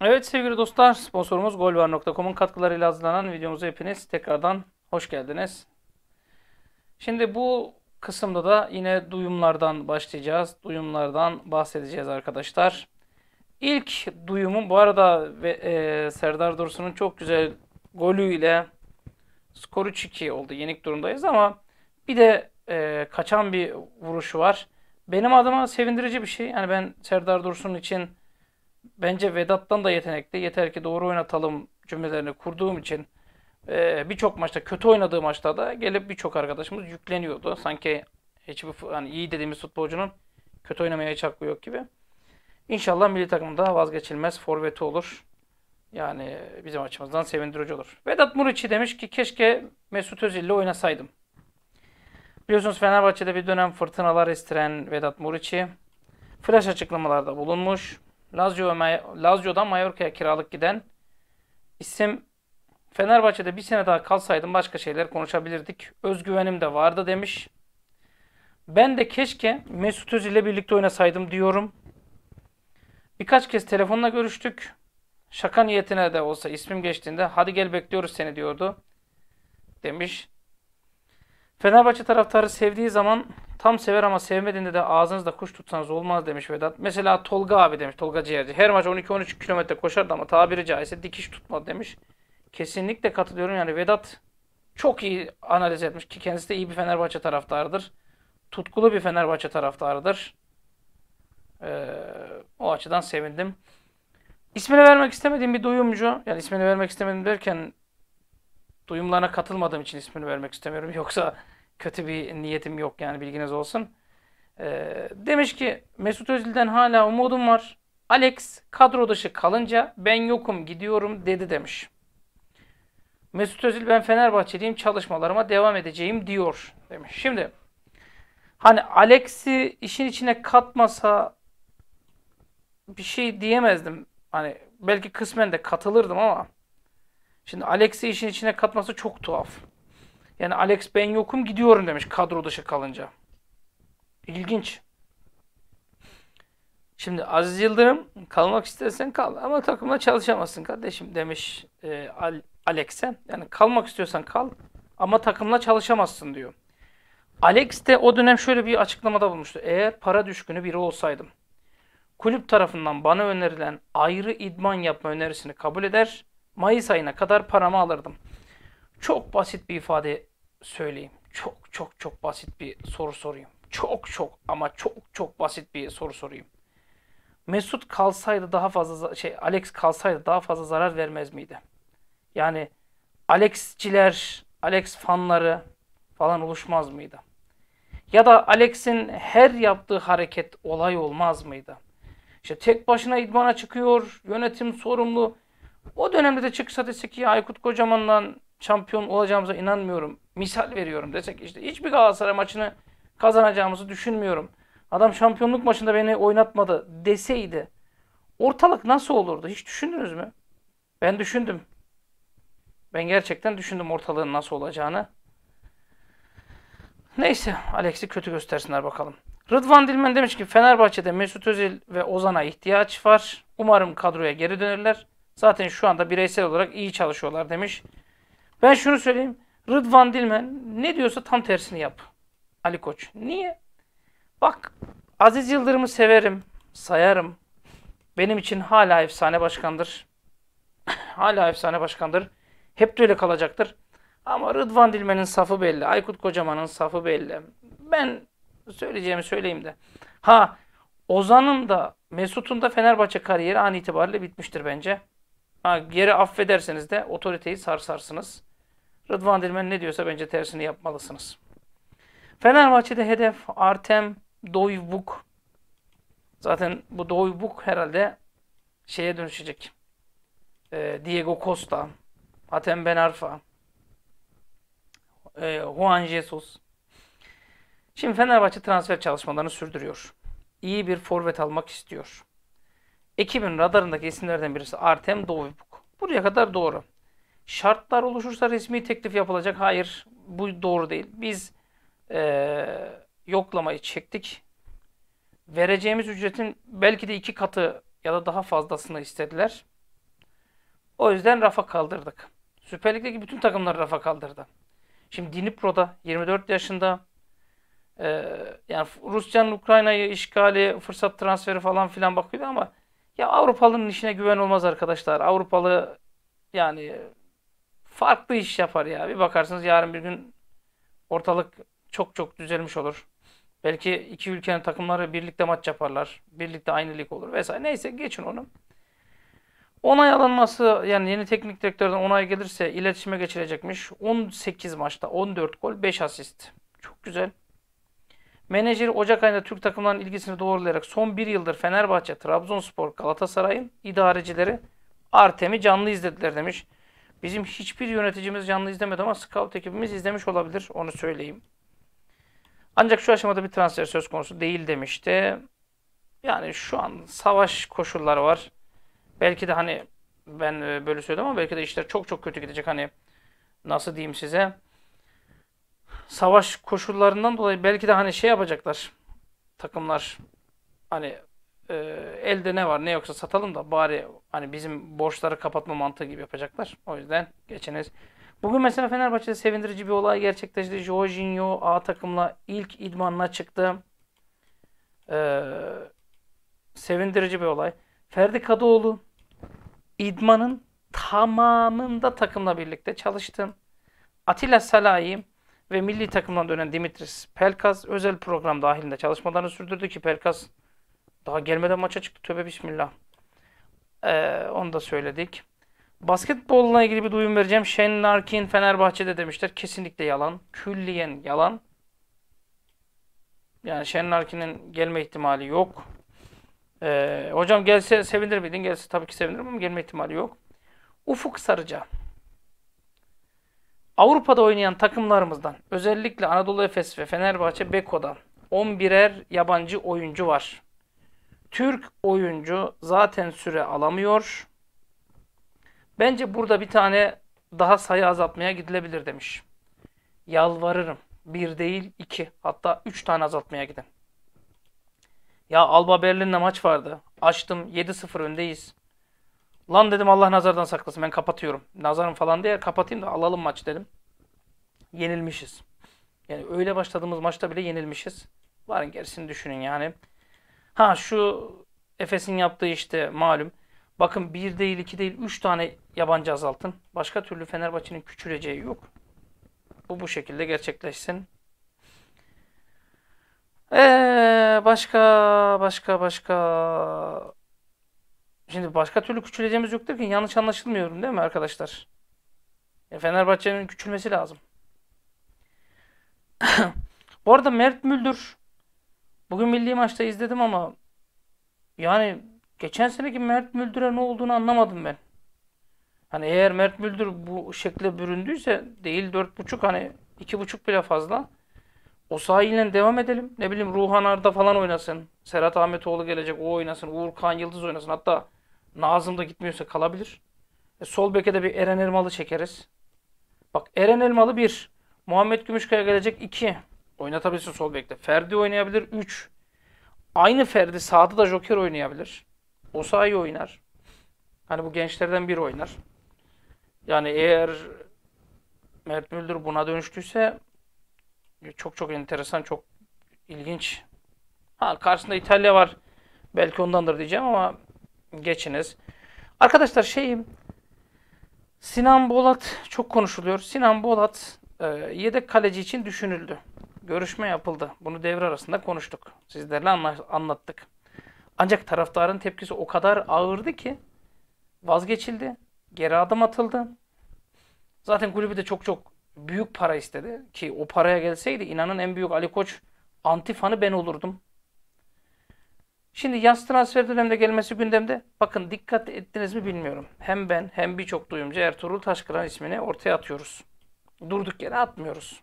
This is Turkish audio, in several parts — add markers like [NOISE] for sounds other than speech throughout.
Evet sevgili dostlar sponsorumuz golvar.com'un katkılarıyla hazırlanan videomuza hepiniz tekrardan hoş geldiniz. Şimdi bu kısımda da yine duyumlardan başlayacağız. Duyumlardan bahsedeceğiz arkadaşlar. İlk duyumum bu arada e, Serdar Dursun'un çok güzel golüyle skoru 3-2 oldu. Yenik durumdayız ama bir de e, kaçan bir vuruşu var. Benim adıma sevindirici bir şey. Yani ben Serdar Dursun için bence Vedat'tan da yetenekli. Yeter ki doğru oynatalım cümlelerini kurduğum için e, birçok maçta kötü oynadığı maçta da gelip birçok arkadaşımız yükleniyordu. Sanki hiçbir hani iyi dediğimiz futbolcunun kötü oynamaya hiç hakkı yok gibi. İnşallah milli takımda vazgeçilmez forveti olur. Yani bizim açımızdan sevindirici olur. Vedat Muriçi demiş ki keşke Mesut Özil ile oynasaydım. Biliyorsunuz Fenerbahçe'de bir dönem fırtınalar istiren Vedat Muriçi flash açıklamalarda bulunmuş. Lazio ve Lazio'dan Mallorca'ya kiralık giden isim Fenerbahçe'de bir sene daha kalsaydım başka şeyler konuşabilirdik. Özgüvenim de vardı demiş. Ben de keşke Mesut Özil ile birlikte oynasaydım diyorum. Birkaç kez telefonla görüştük. Şaka niyetine de olsa ismim geçtiğinde hadi gel bekliyoruz seni diyordu. Demiş. Fenerbahçe taraftarı sevdiği zaman Tam sever ama sevmediğinde de ağzınızda kuş tutsanız olmaz demiş Vedat. Mesela Tolga abi demiş Tolga Ciğerci. Her maç 12-13 kilometre koşardı ama tabiri caizse dikiş tutmadı demiş. Kesinlikle katılıyorum yani Vedat çok iyi analiz etmiş ki kendisi de iyi bir Fenerbahçe taraftarıdır. Tutkulu bir Fenerbahçe taraftarıdır. Ee, o açıdan sevindim. İsmini vermek istemediğim bir duyumcu. Yani ismini vermek istemedim derken duyumlarına katılmadığım için ismini vermek istemiyorum. [LAUGHS] Yoksa kötü bir niyetim yok yani bilginiz olsun. Ee, demiş ki Mesut Özil'den hala umudum var. Alex kadro dışı kalınca ben yokum gidiyorum dedi demiş. Mesut Özil ben Fenerbahçeliyim çalışmalarıma devam edeceğim diyor demiş. Şimdi hani Alex'i işin içine katmasa bir şey diyemezdim. Hani belki kısmen de katılırdım ama şimdi Alex'i işin içine katması çok tuhaf. Yani Alex ben yokum gidiyorum demiş kadro dışı şey kalınca. İlginç. Şimdi Aziz Yıldırım kalmak istersen kal ama takımla çalışamazsın kardeşim demiş e, Alex'e. Yani kalmak istiyorsan kal ama takımla çalışamazsın diyor. Alex de o dönem şöyle bir açıklamada bulmuştu. Eğer para düşkünü biri olsaydım kulüp tarafından bana önerilen ayrı idman yapma önerisini kabul eder. Mayıs ayına kadar paramı alırdım. Çok basit bir ifade söyleyeyim. Çok çok çok basit bir soru sorayım. Çok çok ama çok çok basit bir soru sorayım. Mesut kalsaydı daha fazla şey Alex kalsaydı daha fazla zarar vermez miydi? Yani Alexçiler, Alex fanları falan oluşmaz mıydı? Ya da Alex'in her yaptığı hareket olay olmaz mıydı? İşte tek başına idmana çıkıyor, yönetim sorumlu. O dönemde de çıksa desek ki Aykut Kocaman'dan şampiyon olacağımıza inanmıyorum. Misal veriyorum desek işte hiçbir Galatasaray maçını kazanacağımızı düşünmüyorum. Adam şampiyonluk maçında beni oynatmadı deseydi ortalık nasıl olurdu? Hiç düşündünüz mü? Ben düşündüm. Ben gerçekten düşündüm ortalığın nasıl olacağını. Neyse Alex'i kötü göstersinler bakalım. Rıdvan Dilmen demiş ki Fenerbahçe'de Mesut Özil ve Ozan'a ihtiyaç var. Umarım kadroya geri dönerler. Zaten şu anda bireysel olarak iyi çalışıyorlar demiş. Ben şunu söyleyeyim. Rıdvan Dilmen ne diyorsa tam tersini yap. Ali Koç. Niye? Bak Aziz Yıldırım'ı severim, sayarım. Benim için hala efsane başkandır. [LAUGHS] hala efsane başkandır. Hep de öyle kalacaktır. Ama Rıdvan Dilmen'in safı belli. Aykut Kocaman'ın safı belli. Ben söyleyeceğimi söyleyeyim de. Ha Ozan'ın da Mesut'un da Fenerbahçe kariyeri an itibariyle bitmiştir bence. Ha, geri affederseniz de otoriteyi sarsarsınız. Rıdvan Dilmen ne diyorsa bence tersini yapmalısınız. Fenerbahçe'de hedef Artem Doyvuk. Zaten bu Doyvuk herhalde şeye dönüşecek. E, Diego Costa, Hatem Ben Arfa, e, Juan Jesus. Şimdi Fenerbahçe transfer çalışmalarını sürdürüyor. İyi bir forvet almak istiyor. Ekibin radarındaki isimlerden birisi Artem Dovbuk. Buraya kadar doğru. Şartlar oluşursa resmi teklif yapılacak. Hayır bu doğru değil. Biz ee, yoklamayı çektik. Vereceğimiz ücretin belki de iki katı ya da daha fazlasını istediler. O yüzden rafa kaldırdık. Süper Lig'deki bütün takımları rafa kaldırdı. Şimdi Dinipro'da 24 yaşında e, yani Rusya'nın Ukrayna'yı işgali, fırsat transferi falan filan bakıyordu ama ya Avrupalı'nın işine güven olmaz arkadaşlar. Avrupalı yani farklı iş yapar ya. Bir bakarsınız yarın bir gün ortalık çok çok düzelmiş olur. Belki iki ülkenin takımları birlikte maç yaparlar. Birlikte aynı lig olur vesaire. Neyse geçin onu. Onay alınması yani yeni teknik direktörden onay gelirse iletişime geçilecekmiş. 18 maçta 14 gol 5 asist. Çok güzel. Menajeri Ocak ayında Türk takımlarının ilgisini doğrulayarak son bir yıldır Fenerbahçe, Trabzonspor, Galatasaray'ın idarecileri Artem'i canlı izlediler demiş. Bizim hiçbir yöneticimiz canlı izlemedi ama scout ekibimiz izlemiş olabilir onu söyleyeyim. Ancak şu aşamada bir transfer söz konusu değil demişti. Yani şu an savaş koşulları var. Belki de hani ben e, böyle söyledim ama belki de işler çok çok kötü gidecek. Hani nasıl diyeyim size? savaş koşullarından dolayı belki de hani şey yapacaklar takımlar hani e, elde ne var ne yoksa satalım da bari hani bizim borçları kapatma mantığı gibi yapacaklar. O yüzden geçiniz. Bugün mesela Fenerbahçe'de sevindirici bir olay gerçekleşti. Jorginho A takımla ilk idmanına çıktı. Ee, sevindirici bir olay. Ferdi Kadıoğlu idmanın tamamında takımla birlikte çalıştı. Atilla Salahi ve milli takımdan dönen Dimitris Pelkas özel program dahilinde çalışmalarını sürdürdü ki Pelkas daha gelmeden maça çıktı. Tövbe bismillah. Ee, onu da söyledik. Basketbolla ilgili bir duyum vereceğim. Shane Larkin Fenerbahçe'de demişler. Kesinlikle yalan. Külliyen yalan. Yani Shane Larkin'in gelme ihtimali yok. Ee, hocam gelse sevinir miydin? Gelse tabii ki sevinirim ama gelme ihtimali yok. Ufuk Sarıca. Avrupa'da oynayan takımlarımızdan özellikle Anadolu Efes ve Fenerbahçe Beko'dan 11'er yabancı oyuncu var. Türk oyuncu zaten süre alamıyor. Bence burada bir tane daha sayı azaltmaya gidilebilir demiş. Yalvarırım. Bir değil iki hatta üç tane azaltmaya gidin. Ya Alba Berlin'le maç vardı. Açtım 7-0 öndeyiz. Lan dedim Allah nazardan saklasın ben kapatıyorum. Nazarım falan diye kapatayım da alalım maç dedim. Yenilmişiz. Yani öyle başladığımız maçta bile yenilmişiz. Varın gerisini düşünün yani. Ha şu Efes'in yaptığı işte malum. Bakın bir değil iki değil üç tane yabancı azaltın. Başka türlü Fenerbahçe'nin küçüleceği yok. Bu bu şekilde gerçekleşsin. Ee, başka başka başka Şimdi başka türlü küçüleceğimiz yok derken yanlış anlaşılmıyorum değil mi arkadaşlar? E, Fenerbahçe'nin küçülmesi lazım. [COUGHS] Bu arada Mert Müldür bugün milli maçta izledim ama yani geçen seneki Mert Müldür'e ne olduğunu anlamadım ben. Hani eğer Mert Müldür bu şekle büründüyse değil 4.5 hani 2.5 bile fazla. O sahiyle devam edelim. Ne bileyim Ruhan Arda falan oynasın. Serhat Ahmetoğlu gelecek o oynasın. Uğur Kan Yıldız oynasın. Hatta Nazım da gitmiyorsa kalabilir. E, sol beke de bir Eren Elmalı çekeriz. Bak Eren Elmalı 1. Muhammed Gümüşkaya gelecek 2. Oynatabilirsin sol bekte. Ferdi oynayabilir 3. Aynı Ferdi sağda da Joker oynayabilir. Osayi oynar. Hani bu gençlerden biri oynar. Yani eğer Mert Müldür buna dönüştüyse e, çok çok enteresan, çok ilginç. Ha karşısında İtalya var. Belki ondandır diyeceğim ama geçiniz. Arkadaşlar şeyim Sinan Bolat çok konuşuluyor. Sinan Bolat e, yedek kaleci için düşünüldü. Görüşme yapıldı. Bunu devre arasında konuştuk. Sizlerle anlattık. Ancak taraftarın tepkisi o kadar ağırdı ki vazgeçildi. Geri adım atıldı. Zaten kulübü de çok çok büyük para istedi ki o paraya gelseydi inanın en büyük Ali Koç antifanı ben olurdum. Şimdi yaz transfer döneminde gelmesi gündemde. Bakın dikkat ettiniz mi bilmiyorum. Hem ben hem birçok duyumcu Ertuğrul Taşkıran ismini ortaya atıyoruz. Durduk yere atmıyoruz.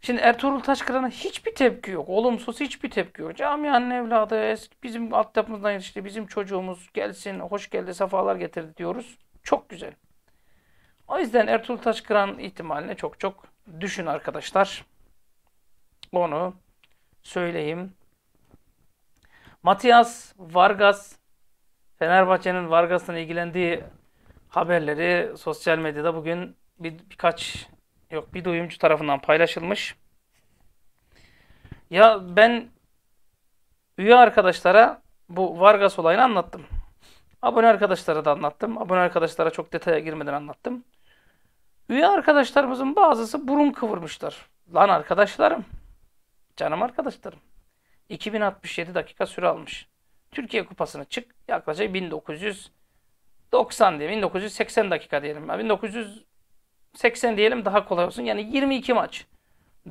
Şimdi Ertuğrul Taşkıran'a hiçbir tepki yok. Olumsuz hiçbir tepki yok. Camianın evladı, eski bizim altyapımızdan yetişti, bizim çocuğumuz gelsin, hoş geldi, Safalar getirdi diyoruz. Çok güzel. O yüzden Ertuğrul Taşkıran ihtimaline çok çok düşün arkadaşlar. Onu söyleyeyim. Matias Vargas Fenerbahçe'nin Vargas'la ilgilendiği haberleri sosyal medyada bugün bir, birkaç yok bir duyumcu tarafından paylaşılmış. Ya ben üye arkadaşlara bu Vargas olayını anlattım. Abone arkadaşlara da anlattım. Abone arkadaşlara çok detaya girmeden anlattım. Üye arkadaşlarımızın bazısı burun kıvırmışlar. Lan arkadaşlarım. Canım arkadaşlarım. 2067 dakika süre almış. Türkiye Kupası'na çık yaklaşık 1990 diye 1980 dakika diyelim. 1980 diyelim daha kolay olsun. Yani 22 maç.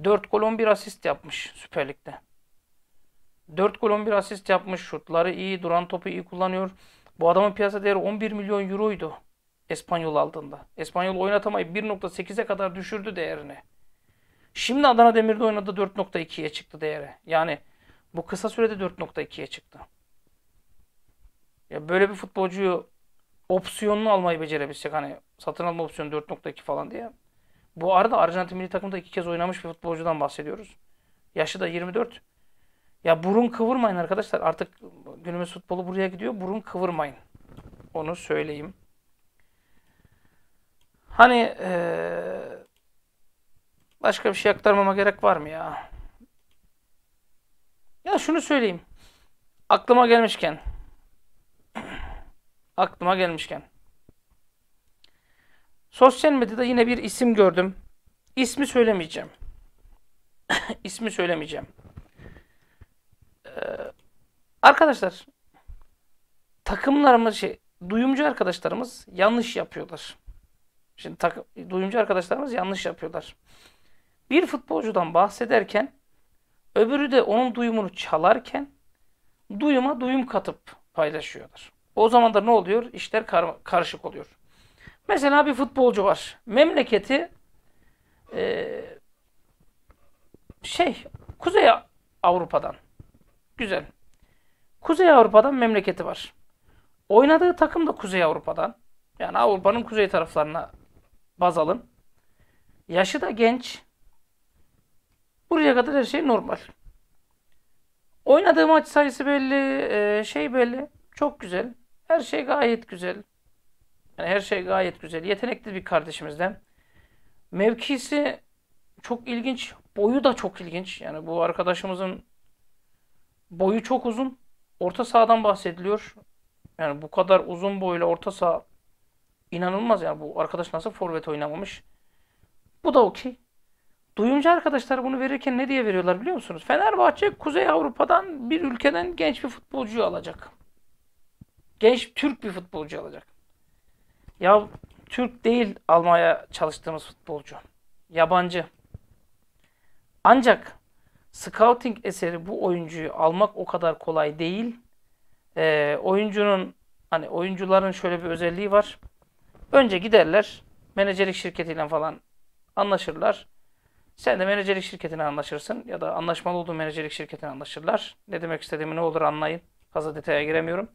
4 gol 11 asist yapmış Süper Lig'de. 4 gol 11 asist yapmış. Şutları iyi, duran topu iyi kullanıyor. Bu adamın piyasa değeri 11 milyon euroydu. Espanyol aldığında. Espanyol oynatamayıp 1.8'e kadar düşürdü değerini. Şimdi Adana Demir'de oynadı 4.2'ye çıktı değeri. Yani bu kısa sürede 4.2'ye çıktı. Ya böyle bir futbolcuyu opsiyonunu almayı becerebilsek hani satın alma opsiyonu 4.2 falan diye. Bu arada Arjantin milli takımda iki kez oynamış bir futbolcudan bahsediyoruz. Yaşı da 24. Ya burun kıvırmayın arkadaşlar. Artık günümüz futbolu buraya gidiyor. Burun kıvırmayın. Onu söyleyeyim. Hani ee, başka bir şey aktarmama gerek var mı ya? arada şunu söyleyeyim. Aklıma gelmişken. [CLEARS THROAT] Aklıma gelmişken. Sosyal medyada yine bir isim gördüm. İsmi söylemeyeceğim. [CLEARS THROAT] İsmi söylemeyeceğim. Ee, arkadaşlar takımlarımız şey duyumcu arkadaşlarımız yanlış yapıyorlar. Şimdi duyumcu arkadaşlarımız yanlış yapıyorlar. Bir futbolcudan bahsederken Öbürü de onun duyumunu çalarken duyuma duyum katıp paylaşıyorlar. O zaman da ne oluyor? İşler kar karışık oluyor. Mesela bir futbolcu var. Memleketi e, şey Kuzey Avrupa'dan. Güzel. Kuzey Avrupa'dan memleketi var. Oynadığı takım da Kuzey Avrupa'dan. Yani Avrupa'nın kuzey taraflarına baz alın. Yaşı da genç. Buraya kadar her şey normal. Oynadığım maç sayısı belli, e, şey belli. Çok güzel. Her şey gayet güzel. Yani her şey gayet güzel. Yetenekli bir kardeşimizden. Mevkisi çok ilginç. Boyu da çok ilginç. Yani bu arkadaşımızın boyu çok uzun. Orta sahadan bahsediliyor. Yani bu kadar uzun boyla orta saha inanılmaz. Yani bu arkadaş nasıl forvet oynamamış. Bu da okey. Duyumcu arkadaşlar bunu verirken ne diye veriyorlar biliyor musunuz? Fenerbahçe Kuzey Avrupa'dan bir ülkeden genç bir futbolcuyu alacak. Genç Türk bir futbolcu alacak. Ya Türk değil almaya çalıştığımız futbolcu. Yabancı. Ancak scouting eseri bu oyuncuyu almak o kadar kolay değil. E, oyuncunun hani oyuncuların şöyle bir özelliği var. Önce giderler menajerlik şirketiyle falan anlaşırlar. Sen de menajerlik şirketine anlaşırsın ya da anlaşmalı olduğun menajerlik şirketine anlaşırlar. Ne demek istediğimi ne olur anlayın. Fazla detaya giremiyorum.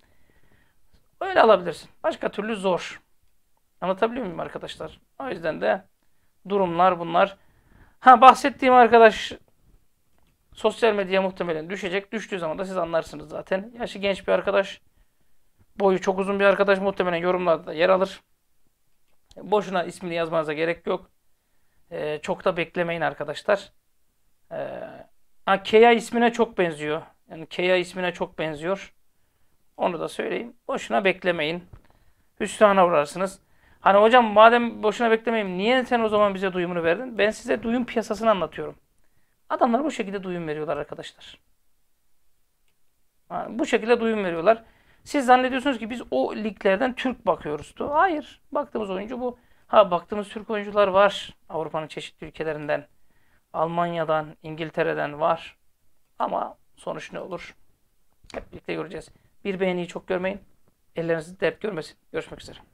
Öyle alabilirsin. Başka türlü zor. Anlatabiliyor muyum arkadaşlar? O yüzden de durumlar bunlar. Ha bahsettiğim arkadaş sosyal medya muhtemelen düşecek. Düştüğü zaman da siz anlarsınız zaten. Yaşı genç bir arkadaş. Boyu çok uzun bir arkadaş muhtemelen yorumlarda yer alır. Boşuna ismini yazmanıza gerek yok. E, çok da beklemeyin arkadaşlar. E, ee, Kea ismine çok benziyor. Yani Kea ismine çok benziyor. Onu da söyleyeyim. Boşuna beklemeyin. Hüsrana uğrarsınız. Hani hocam madem boşuna beklemeyeyim niye sen o zaman bize duyumunu verdin? Ben size duyum piyasasını anlatıyorum. Adamlar bu şekilde duyum veriyorlar arkadaşlar. Yani bu şekilde duyum veriyorlar. Siz zannediyorsunuz ki biz o liglerden Türk bakıyoruz. Hayır. Baktığımız oyuncu bu. Ha baktığımız Türk oyuncular var. Avrupa'nın çeşitli ülkelerinden. Almanya'dan, İngiltere'den var. Ama sonuç ne olur? Hep birlikte göreceğiz. Bir beğeniyi çok görmeyin. Ellerinizi hep görmesin. Görüşmek üzere.